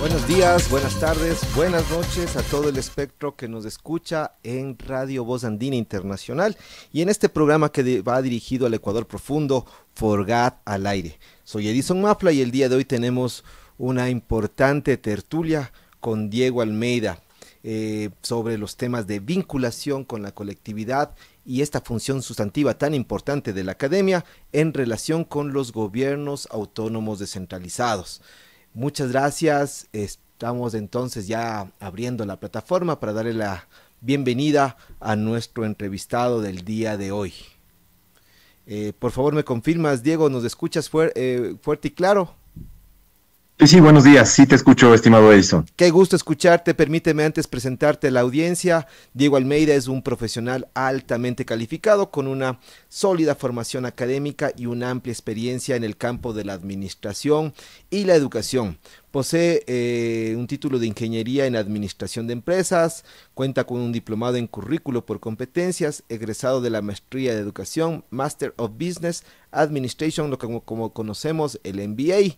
Buenos días, buenas tardes, buenas noches a todo el espectro que nos escucha en Radio Voz Andina Internacional y en este programa que va dirigido al Ecuador Profundo, Forgat al Aire. Soy Edison Mafla y el día de hoy tenemos una importante tertulia con Diego Almeida, eh, sobre los temas de vinculación con la colectividad y esta función sustantiva tan importante de la academia en relación con los gobiernos autónomos descentralizados. Muchas gracias. Estamos entonces ya abriendo la plataforma para darle la bienvenida a nuestro entrevistado del día de hoy. Eh, por favor, me confirmas, Diego, ¿nos escuchas eh, fuerte y claro? Sí, buenos días. Sí te escucho, estimado Edison. Qué gusto escucharte. Permíteme antes presentarte la audiencia. Diego Almeida es un profesional altamente calificado con una sólida formación académica y una amplia experiencia en el campo de la administración y la educación. Posee eh, un título de Ingeniería en Administración de Empresas, cuenta con un diplomado en Currículo por Competencias, egresado de la Maestría de Educación, Master of Business Administration, lo que como, conocemos el MBA,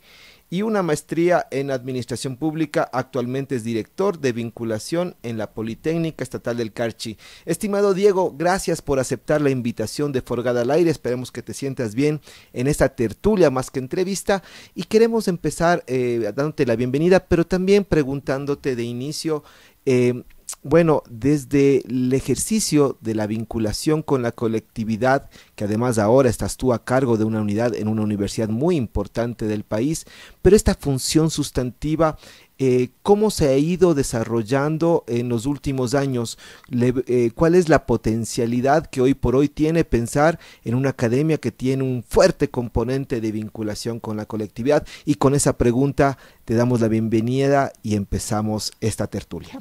y una maestría en Administración Pública. Actualmente es director de vinculación en la Politécnica Estatal del Carchi. Estimado Diego, gracias por aceptar la invitación de Forgada al Aire. Esperemos que te sientas bien en esta tertulia más que entrevista y queremos empezar eh, dándote la bienvenida, pero también preguntándote de inicio, eh, bueno, desde el ejercicio de la vinculación con la colectividad, que además ahora estás tú a cargo de una unidad en una universidad muy importante del país, pero esta función sustantiva eh, cómo se ha ido desarrollando en los últimos años, eh, cuál es la potencialidad que hoy por hoy tiene pensar en una academia que tiene un fuerte componente de vinculación con la colectividad. Y con esa pregunta te damos la bienvenida y empezamos esta tertulia.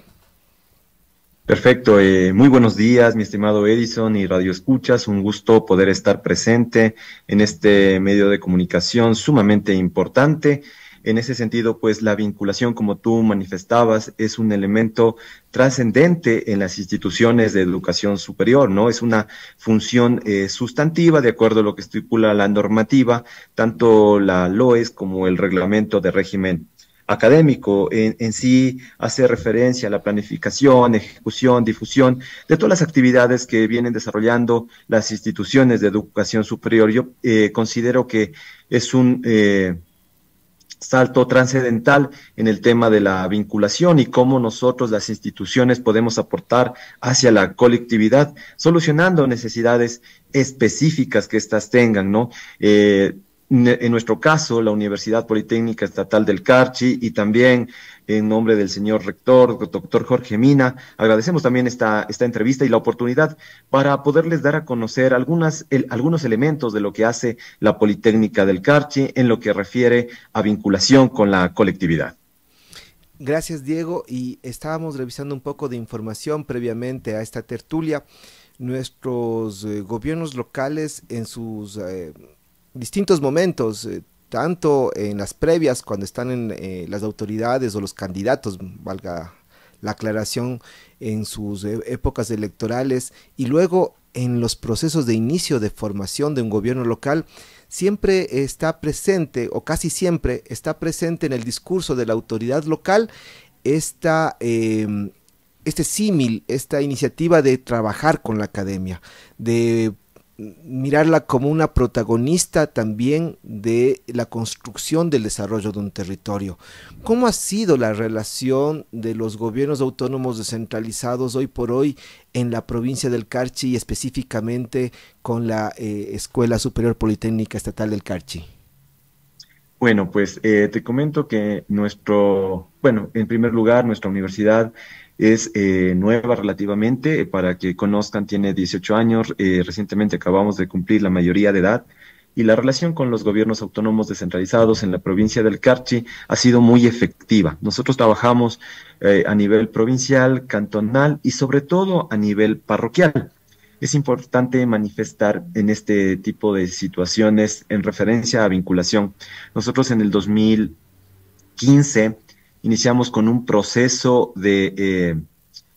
Perfecto, eh, muy buenos días, mi estimado Edison y Radio Escuchas. Un gusto poder estar presente en este medio de comunicación sumamente importante en ese sentido, pues la vinculación, como tú manifestabas, es un elemento trascendente en las instituciones de educación superior, ¿no? Es una función eh, sustantiva de acuerdo a lo que estipula la normativa, tanto la LOES como el reglamento de régimen académico en, sí hace referencia a la planificación, ejecución, difusión de todas las actividades que vienen desarrollando las instituciones de educación superior. Yo eh, considero que es un eh, salto trascendental en el tema de la vinculación y cómo nosotros las instituciones podemos aportar hacia la colectividad, solucionando necesidades específicas que éstas tengan, ¿no? Eh, en nuestro caso, la Universidad Politécnica Estatal del Carchi y también en nombre del señor rector, doctor Jorge Mina, agradecemos también esta, esta entrevista y la oportunidad para poderles dar a conocer algunas, algunos elementos de lo que hace la Politécnica del Carchi en lo que refiere a vinculación con la colectividad. Gracias, Diego. Y estábamos revisando un poco de información previamente a esta tertulia. Nuestros eh, gobiernos locales en sus... Eh, distintos momentos, eh, tanto en las previas, cuando están en, eh, las autoridades o los candidatos, valga la aclaración, en sus eh, épocas electorales, y luego en los procesos de inicio de formación de un gobierno local, siempre está presente, o casi siempre está presente en el discurso de la autoridad local, esta, em, este símil, esta iniciativa de trabajar con la academia, de mirarla como una protagonista también de la construcción del desarrollo de un territorio. ¿Cómo ha sido la relación de los gobiernos autónomos descentralizados hoy por hoy en la provincia del Carchi y específicamente con la eh, Escuela Superior Politécnica Estatal del Carchi? Bueno, pues eh, te comento que nuestro, bueno, en primer lugar, nuestra universidad es eh, nueva relativamente, eh, para que conozcan, tiene 18 años, eh, recientemente acabamos de cumplir la mayoría de edad y la relación con los gobiernos autónomos descentralizados en la provincia del Carchi ha sido muy efectiva. Nosotros trabajamos a nivel provincial, cantonal y sobre todo a nivel parroquial. Es importante manifestar en este tipo de situaciones en referencia a vinculación. Nosotros en el 2015 iniciamos con un proceso de eh,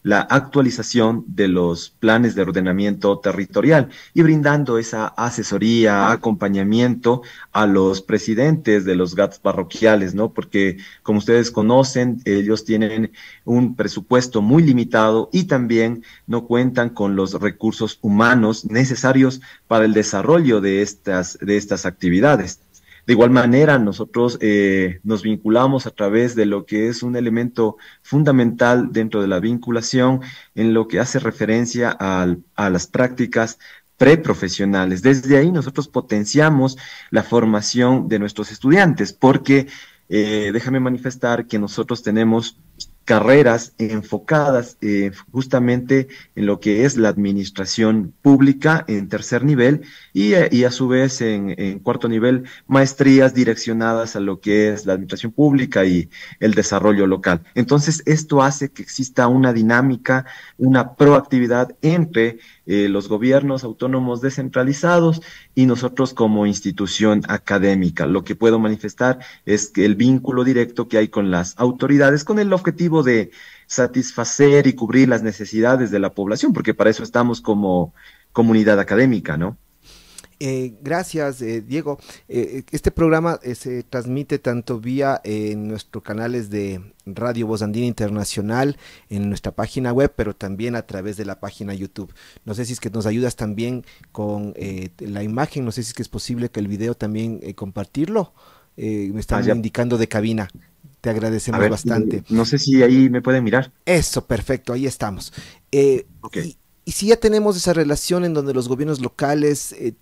la actualización de los planes de ordenamiento territorial y brindando esa asesoría, ah. acompañamiento a los presidentes de los GATS parroquiales, ¿no? Porque como ustedes conocen, ellos tienen un presupuesto muy limitado y también no cuentan con los recursos humanos necesarios para el desarrollo de estas, de estas actividades. De igual manera, nosotros eh, nos vinculamos a través de lo que es un elemento fundamental dentro de la vinculación en lo que hace referencia a las prácticas preprofesionales. Desde ahí nosotros potenciamos la formación de nuestros estudiantes porque eh, déjame manifestar que nosotros tenemos carreras enfocadas eh, justamente en lo que es la administración pública en tercer nivel y, eh, a su vez en, cuarto nivel maestrías direccionadas a lo que es la administración pública y el desarrollo local. Entonces, esto hace que exista una dinámica, una proactividad entre eh, los gobiernos autónomos descentralizados y nosotros como institución académica. Lo que puedo manifestar es que el vínculo directo que hay con las autoridades con el objetivo de satisfacer y cubrir las necesidades de la población, porque para eso estamos como comunidad académica, ¿no? Eh, gracias, eh, Diego. Eh, este programa se transmite tanto vía nuestros canales de Radio Voz Andina Internacional, en nuestra página web, pero también a través de la página YouTube. No sé si es que nos ayudas también con la imagen, no sé si es que es posible que el video también compartirlo. me están ah, indicando de cabina te agradecemos bastante. No sé si ahí me pueden mirar. Eso, perfecto, ahí estamos. Eh, y si ya tenemos esa relación en donde los gobiernos locales eh,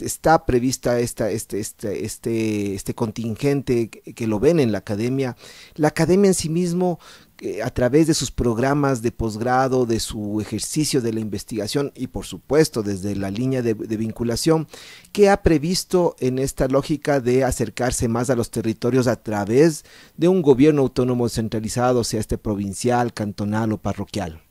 está prevista esta, este, este, este, este contingente que lo ven en la academia, la academia en sí mismo, eh, a través de sus programas de posgrado, de su ejercicio de la investigación y por supuesto desde la línea de, vinculación, ¿qué ha previsto en esta lógica de acercarse más a los territorios a través de un gobierno autónomo centralizado, sea este provincial, cantonal o parroquial?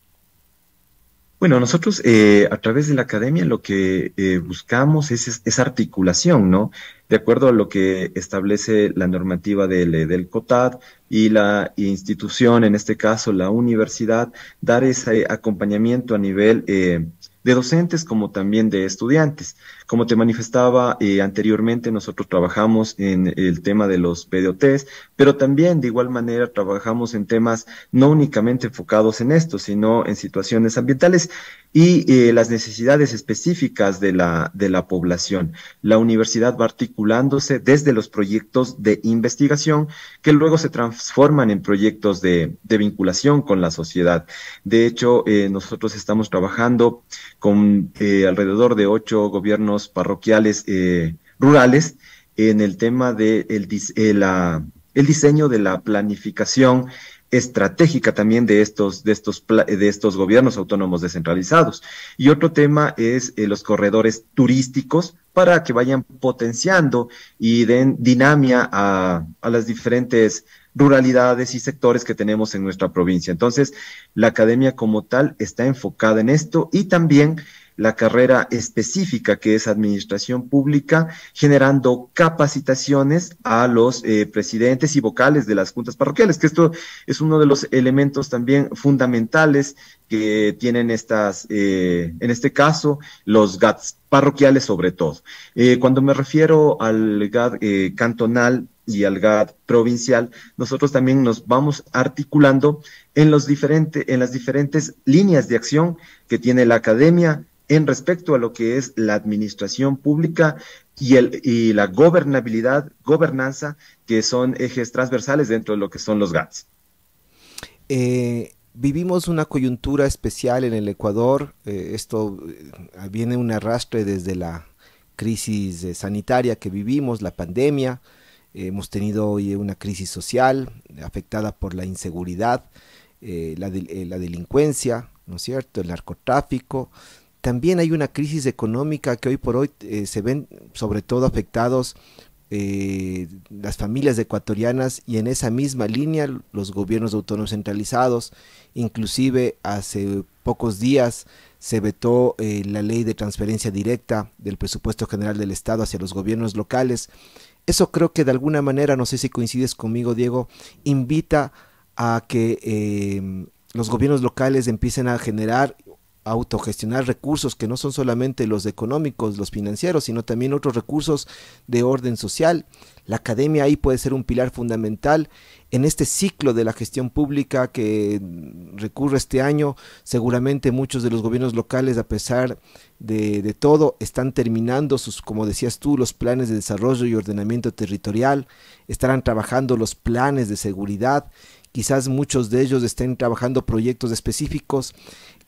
Bueno, nosotros eh, a través de la academia lo que eh, buscamos es, esa articulación, ¿no? De acuerdo a lo que establece la normativa del, COTAD y la institución, en este caso la universidad, dar ese acompañamiento a nivel eh, de docentes como también de estudiantes. Como te manifestaba eh, anteriormente, nosotros trabajamos en el tema de los PDOTs, pero también de igual manera trabajamos en temas no únicamente enfocados en esto, sino en situaciones ambientales y eh, las necesidades específicas de la, de la población. La universidad va articulándose desde los proyectos de investigación que luego se transforman en proyectos de, vinculación con la sociedad. De hecho, eh, nosotros estamos trabajando con alrededor de ocho gobiernos parroquiales eh, rurales en el tema del de eh, el, diseño de la planificación estratégica también de estos, de estos, de estos gobiernos autónomos descentralizados. Y otro tema es eh, los corredores turísticos para que vayan potenciando y den dinamia a, a las diferentes ruralidades y sectores que tenemos en nuestra provincia. Entonces, la academia como tal está enfocada en esto y también la carrera específica que es administración pública, generando capacitaciones a los eh, presidentes y vocales de las juntas parroquiales, que esto es uno de los elementos también fundamentales que tienen estas, eh, en este caso, los GATS parroquiales sobre todo. Eh, cuando me refiero al GAT cantonal, y al GAT provincial, nosotros también nos vamos articulando en, los diferentes, en las diferentes líneas de acción que tiene la academia, en respecto a lo que es la administración pública y, el, y la gobernabilidad, gobernanza, que son ejes transversales dentro de lo que son los GATS. Eh, vivimos una coyuntura especial en el Ecuador. Eh, esto eh, viene un arrastre desde la crisis sanitaria que vivimos, la pandemia. hemos tenido hoy una crisis social afectada por la inseguridad, la, la delincuencia, ¿no es cierto?, el narcotráfico, también hay una crisis económica que hoy por hoy eh, se ven sobre todo afectados eh, las familias ecuatorianas y en esa misma línea los gobiernos autónomos centralizados. Inclusive hace pocos días se vetó eh, la ley de transferencia directa del presupuesto general del Estado hacia los gobiernos locales. Eso creo que de alguna manera, no sé si coincides conmigo Diego, invita a que los gobiernos locales empiecen a generar autogestionar recursos que no son solamente los económicos, los financieros, sino también otros recursos de orden social. La academia ahí puede ser un pilar fundamental en este ciclo de la gestión pública que recurre este año. Seguramente muchos de los gobiernos locales, a pesar de, todo, están terminando sus, como decías tú, los planes de desarrollo y ordenamiento territorial, estarán trabajando los planes de seguridad, quizás muchos de ellos estén trabajando proyectos específicos.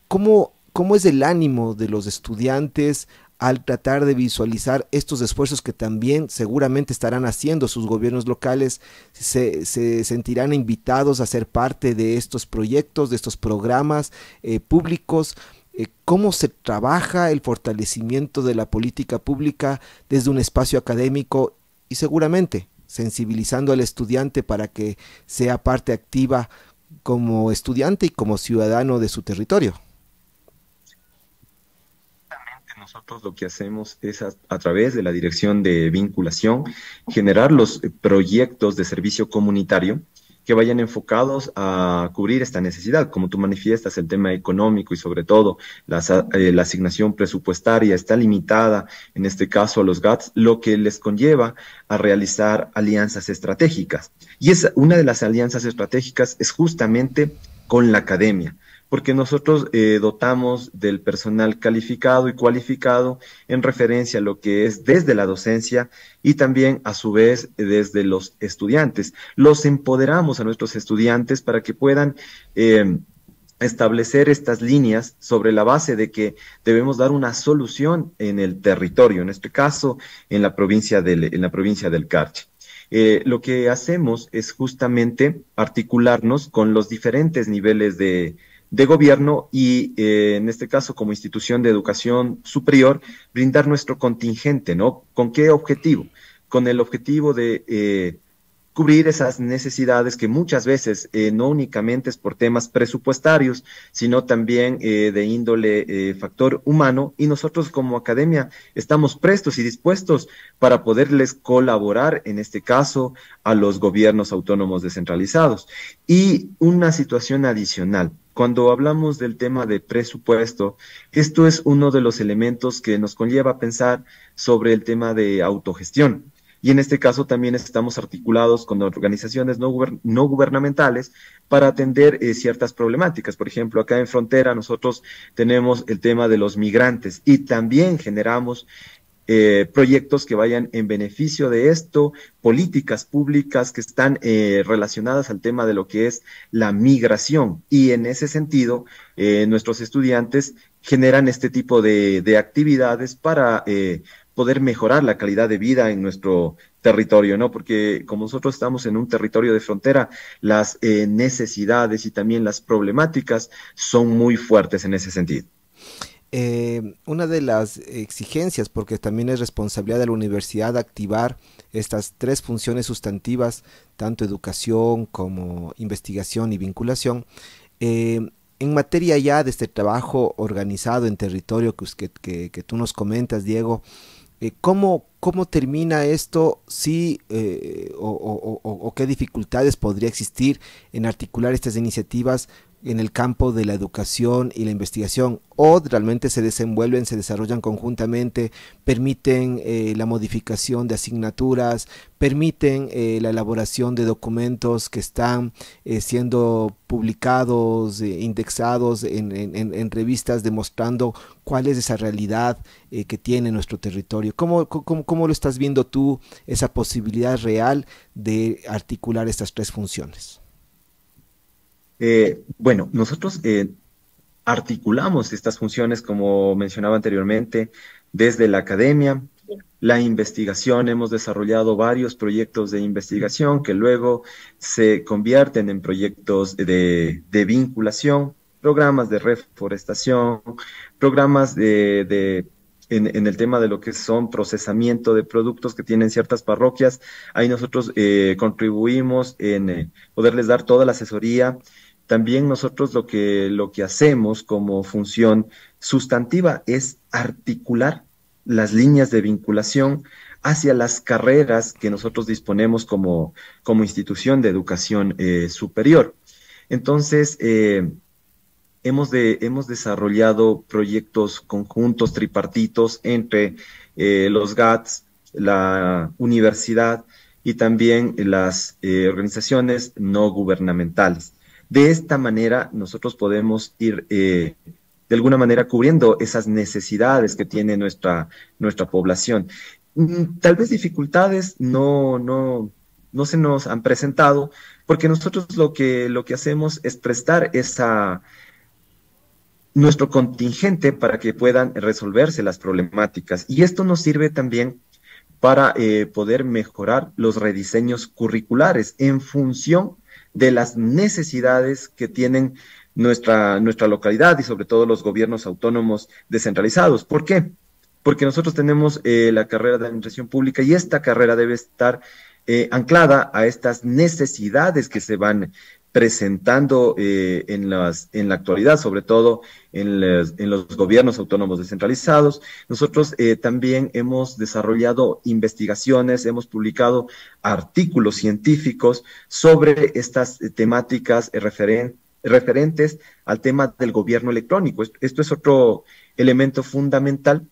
¿Cómo ¿Cómo es el ánimo de los estudiantes al tratar de visualizar estos esfuerzos que también seguramente estarán haciendo sus gobiernos locales, se, sentirán invitados a ser parte de estos proyectos, de estos programas eh, públicos. Eh, ¿Cómo se trabaja el fortalecimiento de la política pública desde un espacio académico y seguramente sensibilizando al estudiante para que sea parte activa como estudiante y como ciudadano de su territorio? nosotros lo que hacemos es a, través de la dirección de vinculación generar los eh, proyectos de servicio comunitario que vayan enfocados a cubrir esta necesidad. Como tú manifiestas, el tema económico y sobre todo eh, la, asignación presupuestaria está limitada, en este caso a los GATS, lo que les conlleva a realizar alianzas estratégicas. Y es una de las alianzas estratégicas es justamente con la academia porque nosotros eh, dotamos del personal calificado y cualificado en referencia a lo que es desde la docencia y también a su vez desde los estudiantes. Los empoderamos a nuestros estudiantes para que puedan... Em, establecer estas líneas sobre la base de que debemos dar una solución en el territorio, en este caso en la provincia del, en la provincia del Carche. Eh, lo que hacemos es justamente articularnos con los diferentes niveles de, de gobierno y, eh, en este caso, como institución de educación superior, brindar nuestro contingente, ¿no? ¿Con qué objetivo? Con el objetivo de eh, cubrir esas necesidades que muchas veces eh, no únicamente es por temas presupuestarios, sino también de índole factor humano. Y nosotros como academia estamos prestos y dispuestos para poderles colaborar, en este caso, a los gobiernos autónomos descentralizados. Y una situación adicional. Cuando hablamos del tema de presupuesto, esto es uno de los elementos que nos conlleva a pensar sobre el tema de autogestión. Y en este caso también estamos articulados con organizaciones no, gubernamentales para atender eh, ciertas problemáticas. Por ejemplo, acá en Frontera nosotros tenemos el tema de los migrantes y también generamos eh, proyectos que vayan en beneficio de esto, políticas públicas que están eh, relacionadas al tema de lo que es la migración. Y en ese sentido, eh, nuestros estudiantes generan este tipo de, de actividades para poder mejorar la calidad de vida en nuestro territorio, ¿no? Porque como nosotros estamos en un territorio de frontera, las necesidades y también las problemáticas son muy fuertes en ese sentido. Eh, una de las exigencias, porque también es responsabilidad de la universidad activar estas tres funciones sustantivas, tanto educación como investigación y vinculación, eh, en materia ya de este trabajo organizado en territorio que, tú nos comentas, Diego, eh, ¿cómo, termina esto sí o, qué dificultades podría existir en articular estas iniciativas en el campo de la educación y la investigación o realmente se desenvuelven, se desarrollan conjuntamente, permiten eh, la modificación de asignaturas, permiten eh, la elaboración de documentos que están eh, siendo publicados, indexados en, en, en, revistas, demostrando cuál es esa realidad que tiene nuestro territorio. ¿Cómo, ¿Cómo, cómo lo estás viendo tú, esa posibilidad real de articular estas tres funciones? Eh, bueno, nosotros eh, articulamos estas funciones, como mencionaba anteriormente, desde la academia, la investigación, hemos desarrollado varios proyectos de investigación que luego se convierten en proyectos de, vinculación, programas de reforestación, programas de, de en, el tema de lo que son procesamiento de productos que tienen ciertas parroquias. Ahí nosotros eh, contribuimos en eh, poderles dar toda la asesoría también nosotros lo que, lo que hacemos como función sustantiva es articular las líneas de vinculación hacia las carreras que nosotros disponemos como, como institución de educación eh, superior. Entonces, eh, hemos, hemos desarrollado proyectos conjuntos tripartitos entre eh, los GATS, la universidad y también las organizaciones no gubernamentales. De esta manera nosotros podemos ir eh, de alguna manera cubriendo esas necesidades que tiene nuestra, nuestra población. Mm, tal vez dificultades no, no, no se nos han presentado, porque nosotros lo que, lo que hacemos es prestar esa, nuestro contingente para que puedan resolverse las problemáticas. Y esto nos sirve también para eh, poder mejorar los rediseños curriculares en función de las necesidades que tienen nuestra, nuestra localidad y sobre todo los gobiernos autónomos descentralizados. ¿Por qué? Porque nosotros tenemos eh, la carrera de administración pública y esta carrera debe estar eh, anclada a estas necesidades que se van presentando eh, en, en la actualidad, sobre todo en, en los gobiernos autónomos descentralizados. Nosotros eh, también hemos desarrollado investigaciones, hemos publicado artículos científicos sobre estas temáticas referentes al tema del gobierno electrónico. Esto es otro elemento fundamental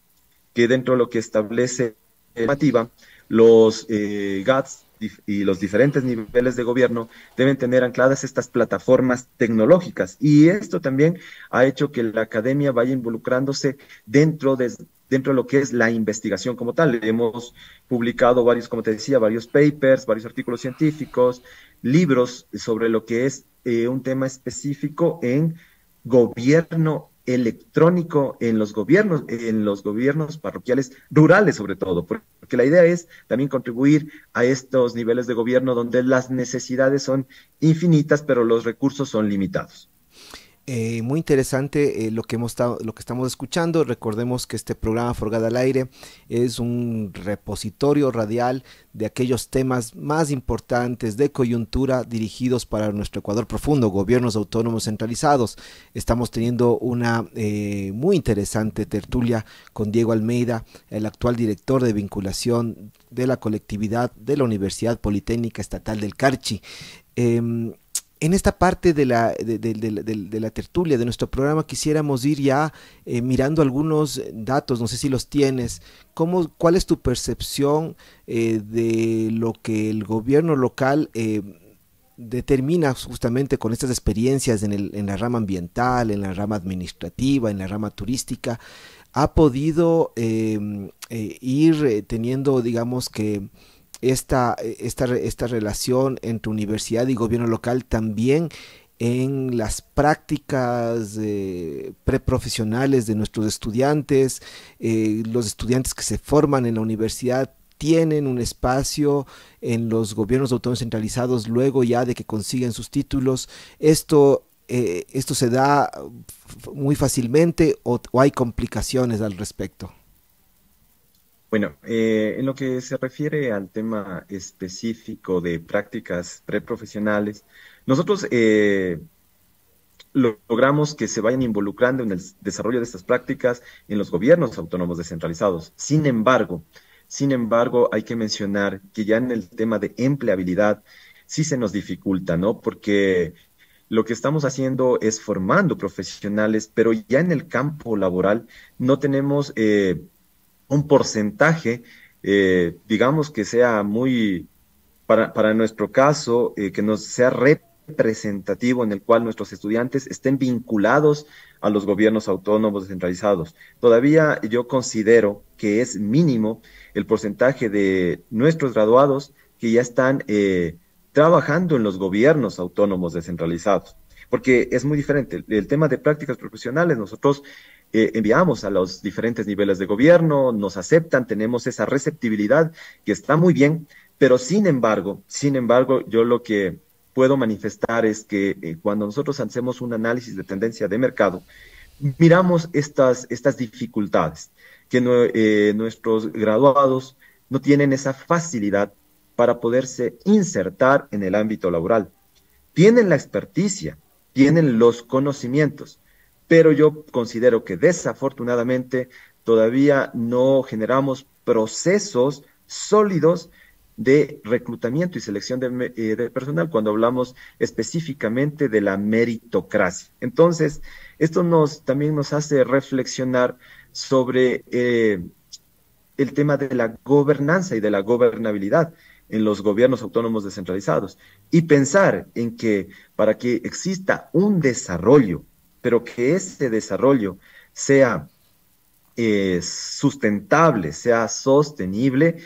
que dentro de lo que establece la normativa, los eh, GATS y los diferentes niveles de gobierno deben tener ancladas estas plataformas tecnológicas. Y esto también ha hecho que la academia vaya involucrándose dentro de, dentro de lo que es la investigación como tal. Hemos publicado varios, como te decía, varios papers, varios artículos científicos, libros sobre lo que es eh, un tema específico en gobierno electrónico en los gobiernos, en los gobiernos parroquiales rurales sobre todo, porque la idea es también contribuir a estos niveles de gobierno donde las necesidades son infinitas, pero los recursos son limitados. Eh, muy interesante eh, lo, que hemos lo que estamos escuchando. Recordemos que este programa Forgada al Aire es un repositorio radial de aquellos temas más importantes de coyuntura dirigidos para nuestro Ecuador profundo, gobiernos autónomos centralizados. Estamos teniendo una eh, muy interesante tertulia con Diego Almeida, el actual director de vinculación de la colectividad de la Universidad Politécnica Estatal del Carchi. Em, en esta parte de la, de, la tertulia, de nuestro programa, quisiéramos ir ya eh, mirando algunos datos, no sé si los tienes. ¿Cómo, ¿Cuál es tu percepción eh, de lo que el gobierno local eh, determina justamente con estas experiencias en la rama ambiental, en la rama administrativa, en la rama turística? ¿Ha podido ir teniendo, digamos que esta, esta, esta relación entre universidad y gobierno local también en las prácticas preprofesionales de nuestros estudiantes. Eh, los estudiantes que se forman en la universidad tienen un espacio en los gobiernos autónomos centralizados luego ya de que consiguen sus títulos. Esto, eh, esto se da muy fácilmente o hay complicaciones al respecto. Bueno, eh, en lo que se refiere al tema específico de prácticas preprofesionales, nosotros eh, logramos que se vayan involucrando en el desarrollo de estas prácticas en los gobiernos autónomos descentralizados. Sin embargo, sin embargo, hay que mencionar que ya en el tema de empleabilidad sí se nos dificulta, ¿no? Porque lo que estamos haciendo es formando profesionales, pero ya en el campo laboral no tenemos eh, un porcentaje, eh, digamos que sea muy, para, nuestro caso, eh, que nos sea representativo en el cual nuestros estudiantes estén vinculados a los gobiernos autónomos descentralizados. Todavía yo considero que es mínimo el porcentaje de nuestros graduados que ya están eh, trabajando en los gobiernos autónomos descentralizados, porque es muy diferente. El, el tema de prácticas profesionales, nosotros enviamos a los diferentes niveles de gobierno, nos aceptan, tenemos esa receptibilidad que está muy bien, pero sin embargo, sin embargo, yo lo que puedo manifestar es que eh, cuando nosotros hacemos un análisis de tendencia de mercado, miramos estas, estas dificultades, que eh, nuestros graduados no tienen esa facilidad para poderse insertar en el ámbito laboral. Tienen la experticia, tienen los conocimientos, pero yo considero que desafortunadamente todavía no generamos procesos sólidos de reclutamiento y selección eh, de, personal cuando hablamos específicamente de la meritocracia. Entonces, esto nos también nos hace reflexionar sobre eh, el tema de la gobernanza y de la gobernabilidad en los gobiernos autónomos descentralizados y pensar en que para que exista un desarrollo pero que ese desarrollo sea eh, sustentable, sea sostenible,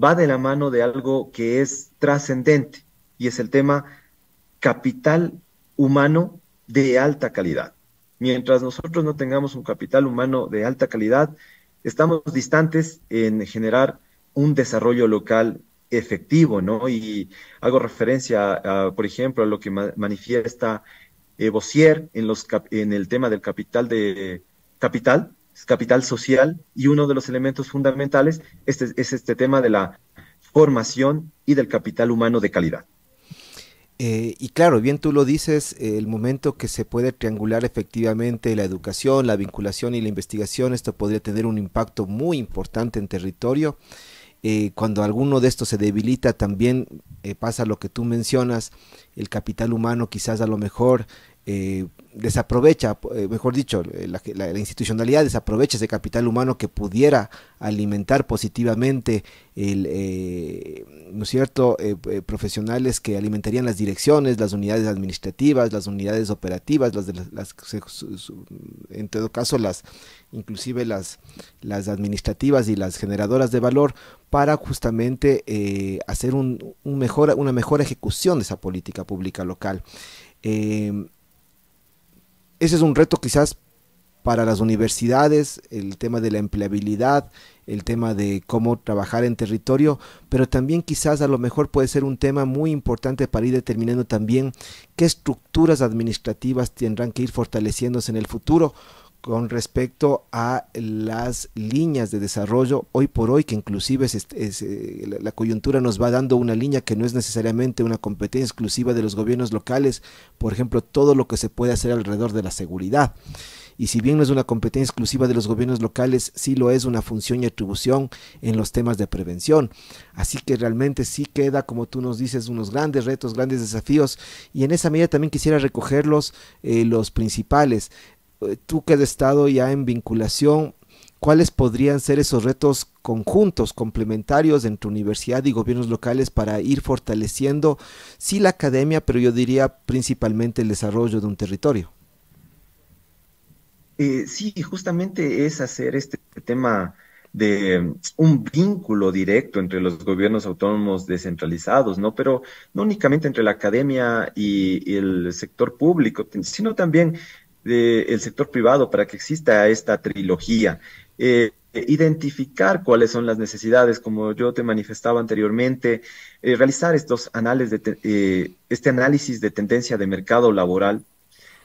va de la mano de algo que es trascendente y es el tema capital humano de alta calidad. Mientras nosotros no tengamos un capital humano de alta calidad, estamos distantes en generar un desarrollo local efectivo, ¿no? Y hago referencia, por ejemplo, a lo que manifiesta eh, en, los, en el tema del capital de capital, capital social, y uno de los elementos fundamentales este, es este tema de la formación y del capital humano de calidad. Eh, y claro, bien tú lo dices, el momento que se puede triangular efectivamente la educación, la vinculación y la investigación, esto podría tener un impacto muy importante en territorio. Eh, cuando alguno de estos se debilita, también eh, pasa lo que tú mencionas, el capital humano quizás a lo mejor eh, desaprovecha, eh, mejor dicho, eh, la, institucionalidad desaprovecha ese capital humano que pudiera alimentar positivamente, el, eh, ¿no es cierto?, profesionales que alimentarían las direcciones, las unidades administrativas, las unidades operativas, las, de las, en todo caso, las inclusive las, las administrativas y las generadoras de valor, para justamente hacer un, mejor, una mejor ejecución de esa política pública local. Ese es un reto quizás para las universidades, el tema de la empleabilidad, el tema de cómo trabajar en territorio, pero también quizás a lo mejor puede ser un tema muy importante para ir determinando también qué estructuras administrativas tendrán que ir fortaleciéndose en el futuro, con respecto a las líneas de desarrollo hoy por hoy, que inclusive este, eh, la coyuntura nos va dando una línea que no es necesariamente una competencia exclusiva de los gobiernos locales, por ejemplo, todo lo que se puede hacer alrededor de la seguridad. Y si bien no es una competencia exclusiva de los gobiernos locales, sí lo es una función y atribución en los temas de prevención. Así que realmente sí queda, como tú nos dices, unos grandes retos, grandes desafíos. Y en esa medida también quisiera recogerlos eh, los principales. Eh, tú que has estado ya en vinculación, ¿cuáles podrían ser esos retos conjuntos, complementarios entre universidad y gobiernos locales para ir fortaleciendo, sí, la academia, pero yo diría principalmente el desarrollo de un territorio? Eh, sí, justamente es hacer este tema de mm, un vínculo directo entre los gobiernos autónomos descentralizados, ¿no? Pero no únicamente entre la academia y el sector público, sino también del sector privado para que exista esta trilogía. Eh, identificar cuáles son las necesidades, como yo te manifestaba anteriormente, eh, realizar estos análisis de eh, este análisis de tendencia de mercado laboral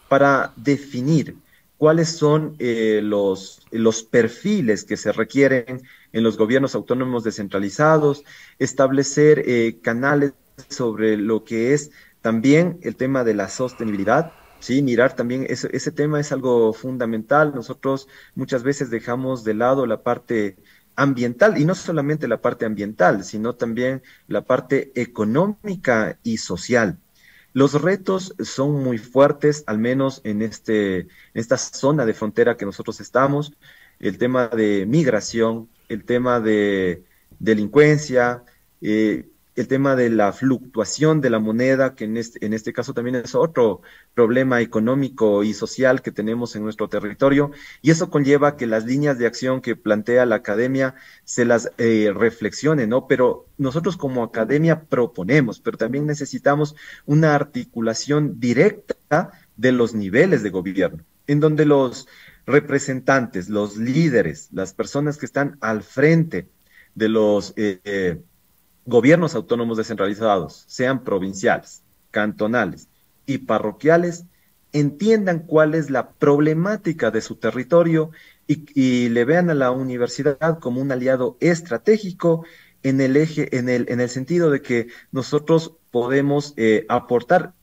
para definir cuáles son los, los perfiles que se requieren en los gobiernos autónomos descentralizados, establecer canales sobre lo que es también el tema de la sostenibilidad Sí, mirar también ese, tema es algo fundamental. Nosotros muchas veces dejamos de lado la parte ambiental y no solamente la parte ambiental, sino también la parte económica y social. Los retos son muy fuertes, al menos en, este, esta zona de frontera que nosotros estamos. El tema de migración, el tema de delincuencia, eh, el tema de la fluctuación de la moneda, que este, en este, caso también es otro problema económico y social que tenemos en nuestro territorio, y eso conlleva que las líneas de acción que plantea la academia se las reflexionen, eh, reflexione, ¿no? Pero nosotros como academia proponemos, pero también necesitamos una articulación directa de los niveles de gobierno, en donde los representantes, los líderes, las personas que están al frente de los eh, eh, gobiernos autónomos descentralizados, sean provinciales, cantonales y parroquiales, entiendan cuál es la problemática de su territorio y, le vean a la universidad como un aliado estratégico en el eje, en el, en el sentido de que nosotros podemos eh, aportar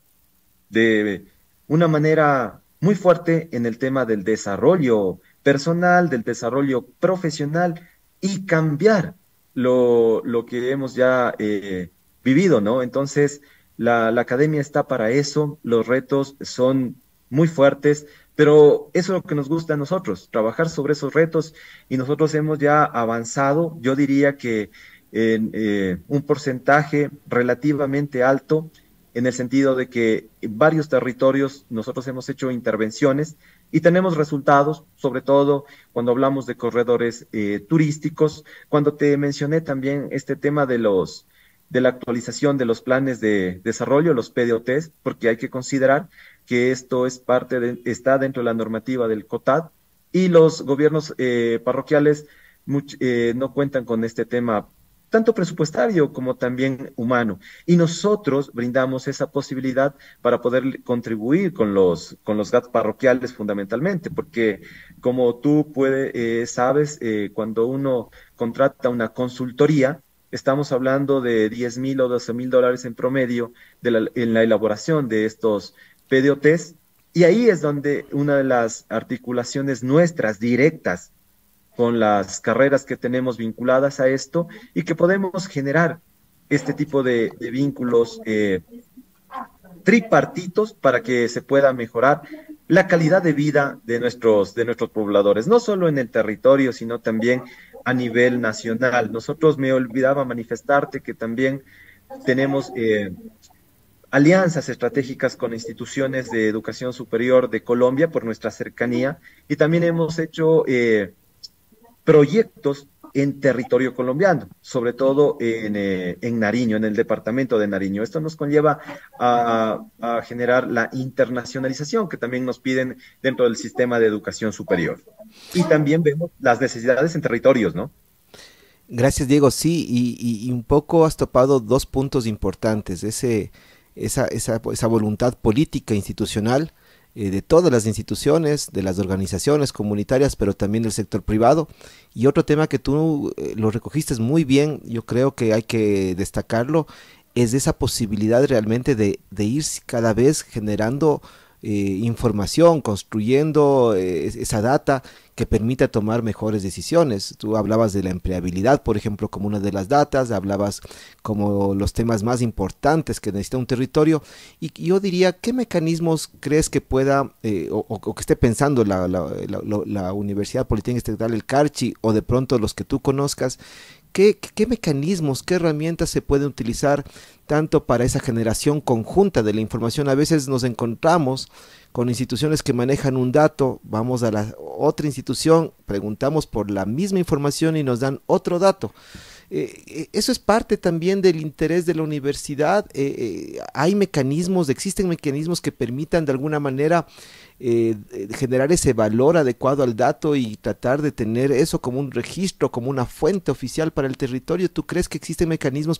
de una manera muy fuerte en el tema del desarrollo personal, del desarrollo profesional y cambiar lo, que hemos ya eh, vivido, ¿no? Entonces, la, academia está para eso, los retos son muy fuertes, pero eso es lo que nos gusta a nosotros, trabajar sobre esos retos y nosotros hemos ya avanzado, yo diría que en eh, un porcentaje relativamente alto en el sentido de que en varios territorios nosotros hemos hecho intervenciones y tenemos resultados, sobre todo cuando hablamos de corredores eh, turísticos, cuando te mencioné también este tema de los de la actualización de los planes de desarrollo, los PDOTs, porque hay que considerar que esto es parte de, está dentro de la normativa del COTAD y los gobiernos eh, parroquiales eh, no cuentan con este tema tanto presupuestario como también humano. Y nosotros brindamos esa posibilidad para poder contribuir con los, con los GAT parroquiales fundamentalmente, porque como tú eh, sabes, eh, cuando uno contrata una consultoría, estamos hablando de 10 mil o 12 mil dólares en promedio en la elaboración de estos PDOTs. Y ahí es donde una de las articulaciones nuestras directas con las carreras que tenemos vinculadas a esto y que podemos generar este tipo de, vínculos eh, tripartitos para que se pueda mejorar la calidad de vida de nuestros, de nuestros pobladores, no solo en el territorio, sino también a nivel nacional. Nosotros me olvidaba manifestarte que también tenemos eh, alianzas estratégicas con instituciones de educación superior de Colombia por nuestra cercanía y también hemos hecho eh, proyectos en territorio colombiano, sobre todo eh, en, Nariño, en el departamento de Nariño. Esto nos conlleva a, generar la internacionalización que también nos piden dentro del sistema de educación superior. Y también vemos las necesidades en territorios, ¿no? Gracias, Diego. Sí, y, un poco has topado dos puntos importantes, ese, esa, esa voluntad política institucional eh, de todas las instituciones, de las organizaciones comunitarias, pero también del sector privado. Y otro tema que tú eh, lo recogiste muy bien, yo creo que hay que destacarlo, es esa posibilidad realmente de, de ir cada vez generando eh, información, construyendo eh, esa data que permita tomar mejores decisiones. Tú hablabas de la empleabilidad, por ejemplo, como una de las datas, hablabas como los temas más importantes que necesita un territorio. Y yo diría, ¿qué mecanismos crees que pueda eh, o, que esté pensando la, la Universidad Politécnica Estatal, el Carchi, o de pronto los que tú conozcas, ¿Qué, mecanismos, qué herramientas se pueden utilizar tanto para esa generación conjunta de la información? A veces nos encontramos con instituciones que manejan un dato, vamos a la otra institución, preguntamos por la misma información y nos dan otro dato. Eh, eh, eso es parte también del interés de la universidad. Eh, hay mecanismos, existen mecanismos que permitan de alguna manera generar ese valor adecuado al dato y tratar de tener eso como un registro, como una fuente oficial para el territorio. ¿Tú crees que existen mecanismos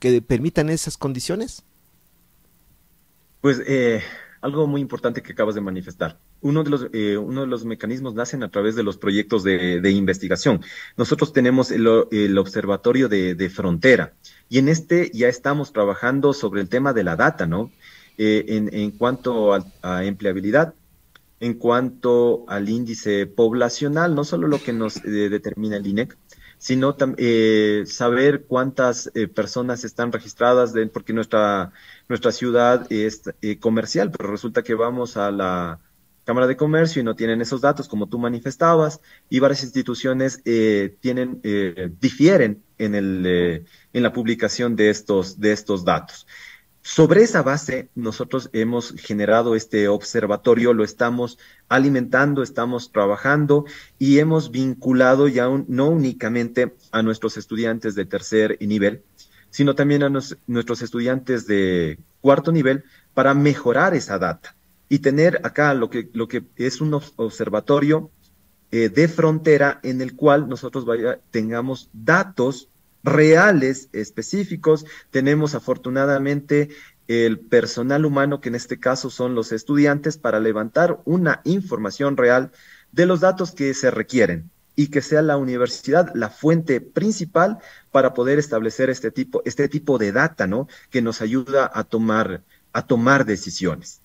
que permitan esas condiciones? Pues algo muy importante que acabas de manifestar. Uno de los, eh, uno de los mecanismos nacen a través de los proyectos de, investigación. Nosotros tenemos el, Observatorio de, Frontera y en este ya estamos trabajando sobre el tema de la data, ¿no? Eh, en, cuanto a, a empleabilidad, en cuanto al índice poblacional, no solo lo que nos eh, determina el INEC, sino eh, saber cuántas eh, personas están registradas, de, porque nuestra, nuestra ciudad es eh, comercial, pero resulta que vamos a la Cámara de Comercio y no tienen esos datos, como tú manifestabas, y varias instituciones tienen, difieren en, el, en la publicación de estos, de estos datos. Sobre esa base, nosotros hemos generado este observatorio, lo estamos alimentando, estamos trabajando y hemos vinculado ya no únicamente a nuestros estudiantes de tercer nivel, sino también a nuestros estudiantes de cuarto nivel para mejorar esa data y tener acá lo que, lo que es un observatorio eh, de frontera en el cual nosotros tengamos datos reales, específicos. Tenemos afortunadamente el personal humano, que en este caso son los estudiantes, para levantar una información real de los datos que se requieren y que sea la universidad la fuente principal para poder establecer este tipo, este tipo de data, ¿no? Que nos ayuda a tomar, a tomar decisiones.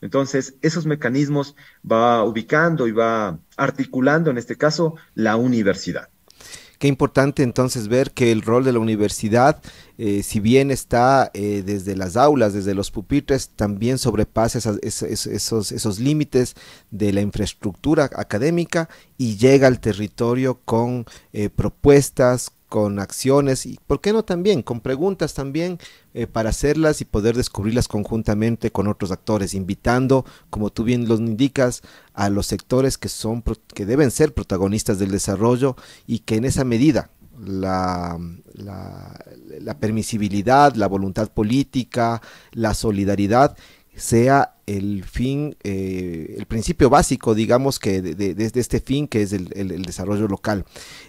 Entonces, esos mecanismos va ubicando y va articulando, en este caso, la universidad. Qué importante entonces ver que el rol de la universidad, eh, si bien está eh, desde las aulas, desde los pupitres, también sobrepasa esos, esos, límites de la infraestructura académica y llega al territorio con eh, propuestas, con acciones y, ¿por qué no también? Con preguntas también eh, para hacerlas y poder descubrirlas conjuntamente con otros actores, invitando, como tú bien los indicas, a los sectores que, son, que deben ser protagonistas del desarrollo y que en esa medida la, la, permisibilidad, la voluntad política, la solidaridad sea el fin, eh, el principio básico, digamos, que de, este fin que es el, desarrollo local.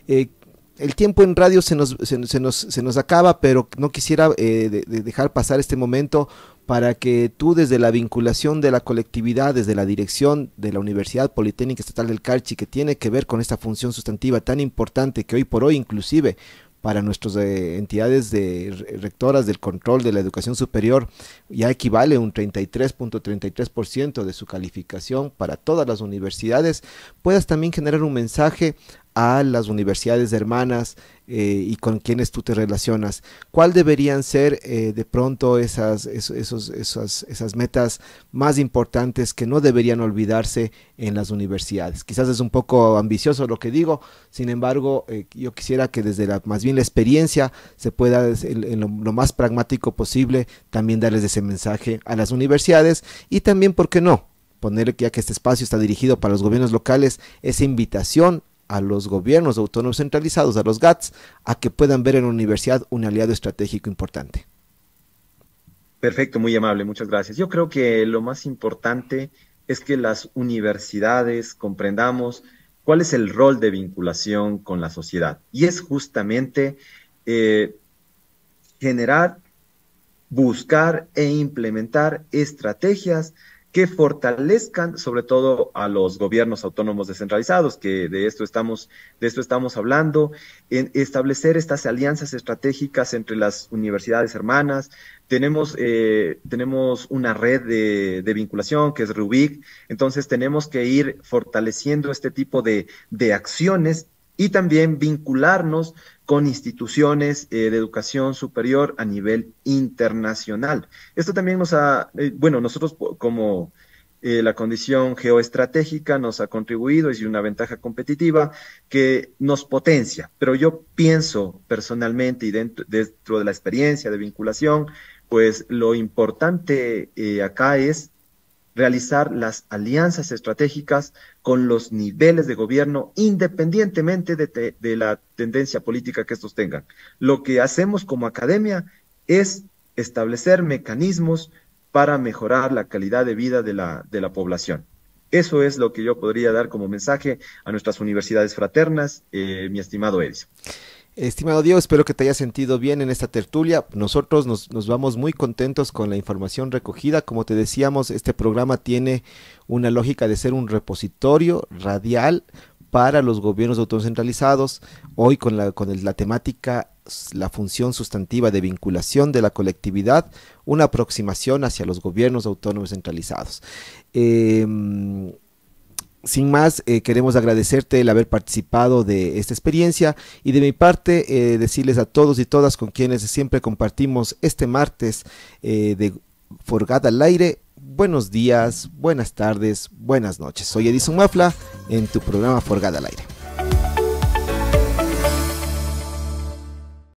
Eh, el tiempo en radio se nos, se, nos, se nos, acaba, pero no quisiera eh, dejar pasar este momento para que tú desde la vinculación de la colectividad, desde la dirección de la Universidad Politécnica Estatal del Carchi, que tiene que ver con esta función sustantiva tan importante que hoy por hoy inclusive para nuestras eh, entidades de rectoras del control de la educación superior ya equivale un 33.33% de su calificación para todas las universidades, puedas también generar un mensaje a las universidades hermanas eh, y con quienes tú te relacionas. ¿Cuál deberían ser eh, de pronto esas, esas, metas más importantes que no deberían olvidarse en las universidades? Quizás es un poco ambicioso lo que digo, sin embargo, eh, yo quisiera que desde la, más bien la experiencia se pueda, en, lo, más pragmático posible, también darles ese mensaje a las universidades y también, ¿por qué no? poner ya que este espacio está dirigido para los gobiernos locales, esa invitación a los gobiernos autónomos centralizados, a los GATS, a que puedan ver en la universidad un aliado estratégico importante. Perfecto, muy amable, muchas gracias. Yo creo que lo más importante es que las universidades comprendamos cuál es el rol de vinculación con la sociedad. Y es justamente eh, generar, buscar e implementar estrategias que fortalezcan sobre todo a los gobiernos autónomos descentralizados, que de esto estamos, de esto estamos hablando, en establecer estas alianzas estratégicas entre las universidades hermanas. Tenemos, eh, tenemos una red de, vinculación que es Rubik, entonces tenemos que ir fortaleciendo este tipo de, de acciones y también vincularnos con instituciones eh, de educación superior a nivel internacional. Esto también nos ha, eh, bueno, nosotros como eh, la condición geoestratégica nos ha contribuido, es una ventaja competitiva que nos potencia, pero yo pienso personalmente y dentro, dentro de la experiencia de vinculación, pues lo importante acá es realizar las alianzas estratégicas con los niveles de gobierno independientemente de, la tendencia política que estos tengan. Lo que hacemos como academia es establecer mecanismos para mejorar la calidad de vida de la, población. Eso es lo que yo podría dar como mensaje a nuestras universidades fraternas, eh, mi estimado Edison. Estimado Diego, espero que te hayas sentido bien en esta tertulia. Nosotros nos, vamos muy contentos con la información recogida. Como te decíamos, este programa tiene una lógica de ser un repositorio radial para los gobiernos autocentralizados. Hoy con la, con la temática la función sustantiva de vinculación de la colectividad, una aproximación hacia los gobiernos autónomos centralizados. Eh, sin más, eh, queremos agradecerte el haber participado de esta experiencia y de mi parte eh, decirles a todos y todas con quienes siempre compartimos este martes eh, de Forgada al Aire, buenos días, buenas tardes, buenas noches. Soy Edison Mafla en tu programa Forgada al Aire.